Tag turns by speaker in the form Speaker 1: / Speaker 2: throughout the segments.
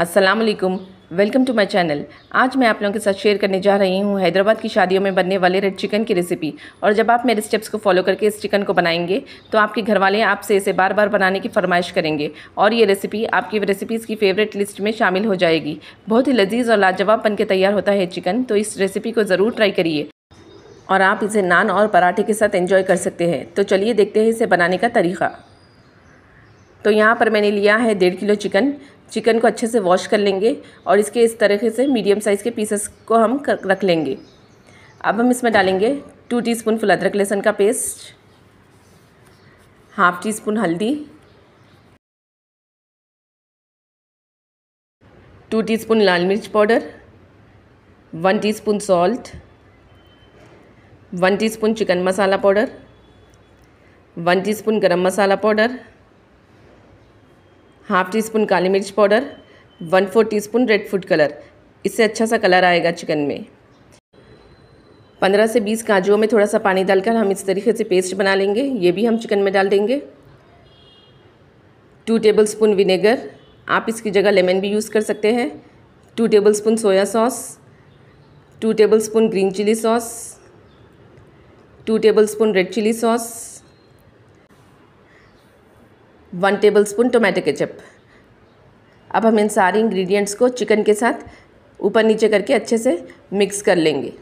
Speaker 1: अस्सलाम वालेकुम welcome to my channel आज मैं आप लोगों के साथ शेयर करने जा रही हूँ हैदराबाद की शादियों में बनने वाले रेड चिकन की रेसिपी और जब आप मेरे स्टेप्स को फॉलो करके इस चिकन को बनाएंगे तो आपके घर वाले आपसे इसे बार बार बनाने की फरमाइश करेंगे और ये रेसिपी आपकी रेसिपीज़ की फेवरेट लिस्ट में शामिल हो जाएगी बहुत ही लजीज और लाजवाब बन के तैयार होता है चिकन तो इस रेसिपी को ज़रूर ट्राई करिए और आप इसे नान और पराठे के साथ इंजॉय कर सकते हैं तो चलिए देखते हैं इसे बनाने का तरीका तो यहाँ पर मैंने लिया है डेढ़ किलो चिकन चिकन को अच्छे से वॉश कर लेंगे और इसके इस तरीके से मीडियम साइज़ के पीसेस को हम रख लेंगे अब हम इसमें डालेंगे टू टीस्पून फुल अदरक लहसुन का पेस्ट हाफ टी स्पून हल्दी टू टीस्पून लाल मिर्च powder one teaspoon salt one teaspoon chicken masala powder one teaspoon garam masala powder half teaspoon काली मिर्च powder one four teaspoon red food colour इससे अच्छा सा कलर आएगा चिकन में पंद्रह से बीस काजुओं में थोड़ा सा पानी डालकर हम इस तरीके से पेस्ट बना लेंगे ये भी हम चिकन में डाल देंगे टू टेबल स्पून विनेगर आप इसकी जगह लेमन भी यूज़ कर सकते हैं two tablespoon soya sauce two tablespoon green chilli sauce two tablespoon red chilli sauce one tablespoon tomato ketchup अब हम इन सारे इंग्रेडिएंट्स को चिकन के साथ ऊपर नीचे करके अच्छे से मिक्स कर लेंगे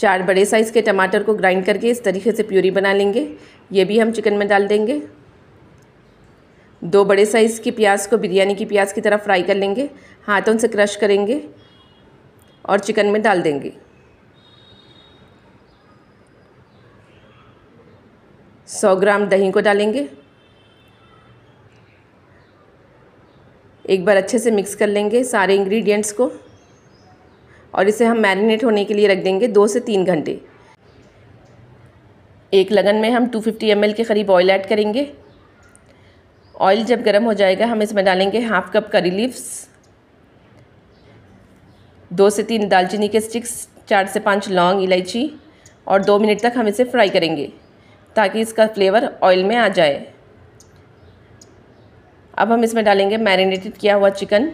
Speaker 1: चार बड़े साइज़ के टमाटर को ग्राइंड करके इस तरीके से प्यूरी बना लेंगे ये भी हम चिकन में डाल देंगे दो बड़े साइज़ की प्याज को बिरयानी की प्याज की तरह फ्राई कर लेंगे हाथों से क्रश करेंगे और चिकन में डाल देंगे सौ ग्राम दही को डालेंगे एक बार अच्छे से मिक्स कर लेंगे सारे इंग्रेडिएंट्स को और इसे हम मैरिनेट होने के लिए रख देंगे दो से तीन घंटे एक लगन में हम 250 फिफ्टी के करीब ऑयल ऐड करेंगे ऑयल जब गर्म हो जाएगा हम इसमें डालेंगे हाफ कप करी लीव्स दो से तीन दालचीनी के स्टिक्स चार से पाँच लौंग इलायची और दो मिनट तक हम इसे फ्राई करेंगे ताकि इसका फ्लेवर ऑयल में आ जाए अब हम इसमें डालेंगे मैरिनेटेड किया हुआ चिकन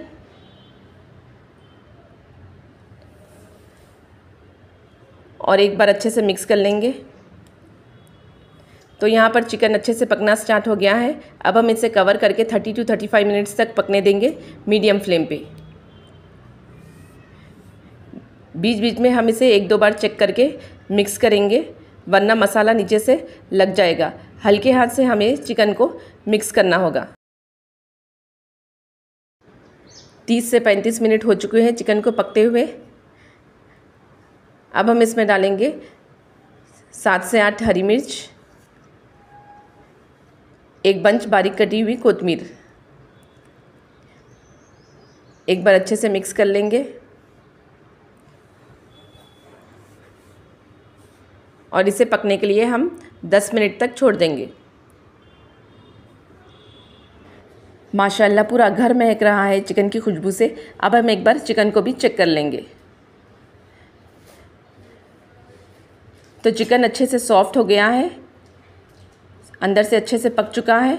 Speaker 1: और एक बार अच्छे से मिक्स कर लेंगे तो यहाँ पर चिकन अच्छे से पकना स्टार्ट हो गया है अब हम इसे कवर करके 30 टू 35 मिनट्स तक पकने देंगे मीडियम फ्लेम पे बीच बीच में हम इसे एक दो बार चेक करके मिक्स करेंगे वरना मसाला नीचे से लग जाएगा हल्के हाथ से हमें चिकन को मिक्स करना होगा 30 से 35 मिनट हो चुके हैं चिकन को पकते हुए अब हम इसमें डालेंगे सात से आठ हरी मिर्च एक बंच बारीक कटी हुई कोतमीर एक बार अच्छे से मिक्स कर लेंगे और इसे पकने के लिए हम 10 मिनट तक छोड़ देंगे माशाल्लाह पूरा घर महक रहा है चिकन की खुशबू से अब हम एक बार चिकन को भी चेक कर लेंगे तो चिकन अच्छे से सॉफ्ट हो गया है अंदर से अच्छे से पक चुका है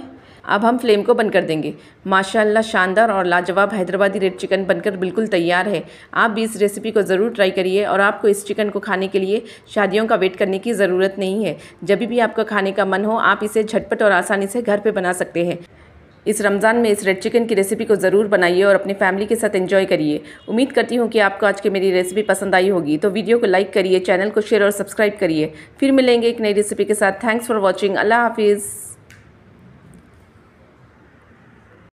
Speaker 1: अब हम फ्लेम को बंद कर देंगे माशाल्लाह शानदार और लाजवाब हैदराबादी रेड चिकन बनकर बिल्कुल तैयार है आप भी इस रेसिपी को ज़रूर ट्राई करिए और आपको इस चिकन को खाने के लिए शादियों का वेट करने की ज़रूरत नहीं है जब भी आपका खाने का मन हो आप इसे झटपट और आसानी से घर पर बना सकते हैं इस रमज़ान में इस रेड चिकन की रेसिपी को ज़रूर बनाइए और अपनी फैमिली के साथ एंजॉय करिए उम्मीद करती हूँ कि आपको आज की मेरी रेसिपी पसंद आई होगी तो वीडियो को लाइक करिए चैनल को शेयर और सब्सक्राइब करिए फिर मिलेंगे एक नई रेसिपी के साथ थैंक्स फॉर वॉचिंग अल्लाह हाफिज़